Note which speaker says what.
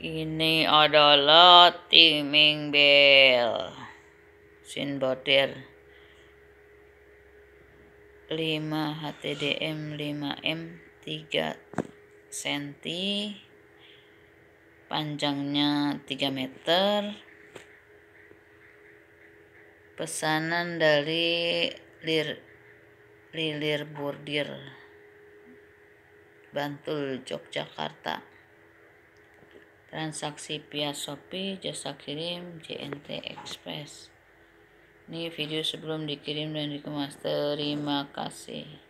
Speaker 1: Ini adalah Timing Bell. Sin Sinbotir. 5 HTDM 5M 3 cm panjangnya 3 meter pesanan dari Lir Lilir Bordir Bantul Yogyakarta transaksi via Shopee, jasa kirim, JNT Express. Ini video sebelum dikirim dan dikemas. Terima kasih.